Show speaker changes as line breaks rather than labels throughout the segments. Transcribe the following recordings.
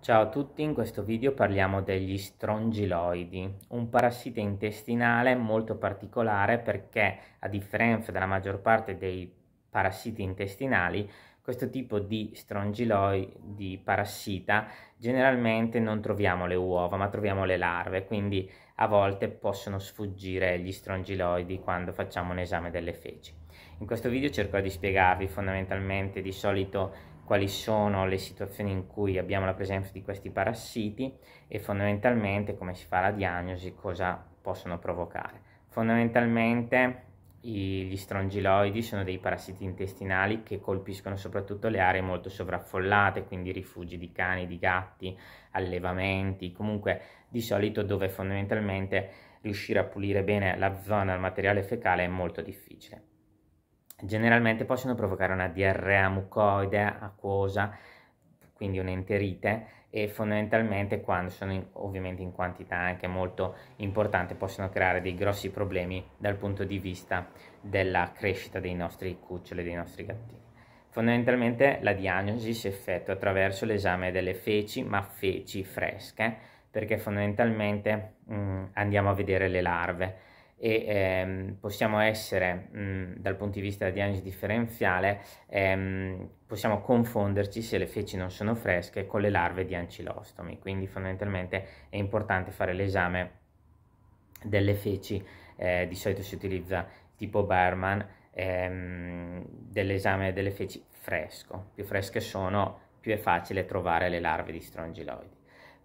Ciao a tutti, in questo video parliamo degli strongiloidi, un parassita intestinale molto particolare perché a differenza della maggior parte dei parassiti intestinali, questo tipo di strongiloidi parassita generalmente non troviamo le uova ma troviamo le larve, quindi a volte possono sfuggire gli strongiloidi quando facciamo un esame delle feci. In questo video cerco di spiegarvi fondamentalmente di solito quali sono le situazioni in cui abbiamo la presenza di questi parassiti e fondamentalmente come si fa la diagnosi, cosa possono provocare. Fondamentalmente gli strongiloidi sono dei parassiti intestinali che colpiscono soprattutto le aree molto sovraffollate, quindi rifugi di cani, di gatti, allevamenti, comunque di solito dove fondamentalmente riuscire a pulire bene la zona del materiale fecale è molto difficile generalmente possono provocare una diarrea mucoide, acquosa, quindi un'enterite e fondamentalmente quando sono in, ovviamente in quantità anche molto importante possono creare dei grossi problemi dal punto di vista della crescita dei nostri cuccioli, dei nostri gattini. Fondamentalmente la diagnosi si effettua attraverso l'esame delle feci, ma feci fresche, perché fondamentalmente mh, mm, andiamo a vedere le larve e ehm, possiamo essere, mh, dal punto di vista della diagnosi differenziale, ehm, possiamo confonderci se le feci non sono fresche con le larve di ancilostomi, quindi fondamentalmente è importante fare l'esame delle feci, eh, di solito si utilizza tipo Berman, ehm, dell'esame delle feci fresco, più fresche sono più è facile trovare le larve di strongiloidi.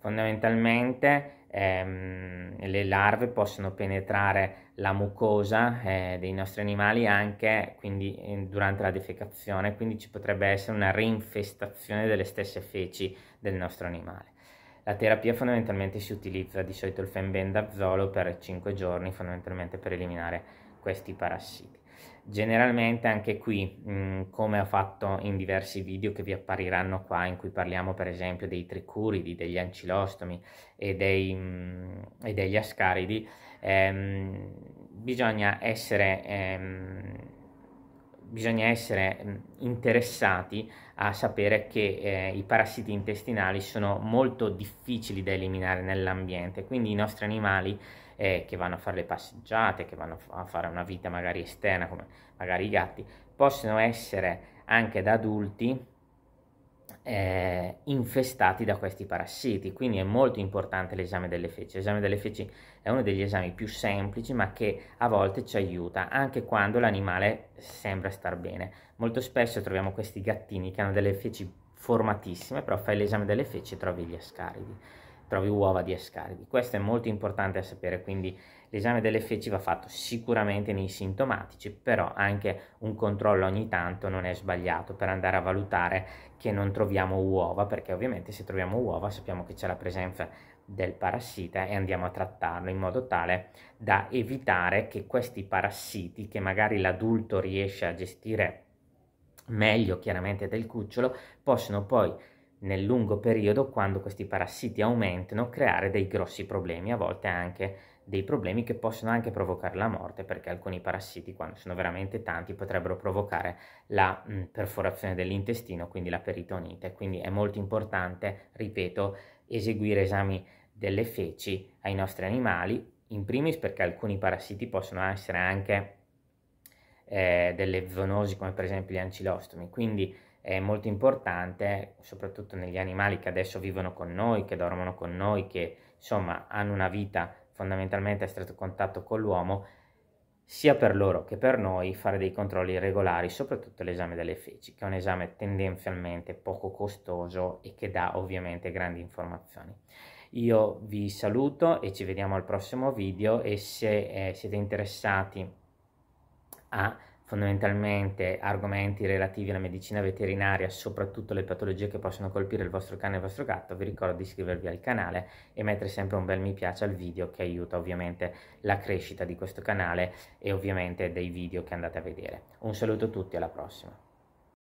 Fondamentalmente ehm, le larve possono penetrare la mucosa eh, dei nostri animali anche quindi, eh, durante la defecazione, quindi ci potrebbe essere una reinfestazione delle stesse feci del nostro animale. La terapia fondamentalmente si utilizza di solito il fembendazolo per 5 giorni, fondamentalmente per eliminare questi parassiti. Generalmente anche qui, mh, mm, come ho fatto in diversi video che vi appariranno qua, in cui parliamo per esempio dei tricuridi, degli ancilostomi e, dei, mh, mm, e degli ascaridi, ehm, bisogna essere... Ehm, bisogna essere mm, interessati a sapere che eh, i parassiti intestinali sono molto difficili da eliminare nell'ambiente, quindi i nostri animali eh, che vanno a fare le passeggiate, che vanno a fare una vita magari esterna, come magari i gatti, possono essere anche da adulti eh, infestati da questi parassiti, quindi è molto importante l'esame delle feci. L'esame delle feci è uno degli esami più semplici, ma che a volte ci aiuta anche quando l'animale sembra star bene. Molto spesso troviamo questi gattini che hanno delle feci formatissime, però fai l'esame delle feci e trovi gli ascaridi trovi uova di ascaridi. Questo è molto importante da sapere, quindi l'esame delle feci va fatto sicuramente nei sintomatici, però anche un controllo ogni tanto non è sbagliato per andare a valutare che non troviamo uova, perché ovviamente se troviamo uova sappiamo che c'è la presenza del parassita e andiamo a trattarlo in modo tale da evitare che questi parassiti che magari l'adulto riesce a gestire meglio chiaramente del cucciolo, possono poi nel lungo periodo, quando questi parassiti aumentano, creare dei grossi problemi, a volte anche dei problemi che possono anche provocare la morte, perché alcuni parassiti, quando sono veramente tanti, potrebbero provocare la mh, perforazione dell'intestino, quindi la peritonite. Quindi è molto importante, ripeto, eseguire esami delle feci ai nostri animali, in primis perché alcuni parassiti possono essere anche eh, delle zoonosi, come per esempio gli ancilostomi, quindi è molto importante, soprattutto negli animali che adesso vivono con noi, che dormono con noi, che insomma hanno una vita fondamentalmente a stretto contatto con l'uomo, sia per loro che per noi fare dei controlli regolari, soprattutto l'esame delle feci, che è un esame tendenzialmente poco costoso e che dà ovviamente grandi informazioni. Io vi saluto e ci vediamo al prossimo video e se eh, siete interessati a fondamentalmente argomenti relativi alla medicina veterinaria, soprattutto le patologie che possono colpire il vostro cane e il vostro gatto, vi ricordo di iscrivervi al canale e mettere sempre un bel mi piace al video che aiuta ovviamente la crescita di questo canale e ovviamente dei video che andate a vedere. Un saluto a tutti, alla prossima!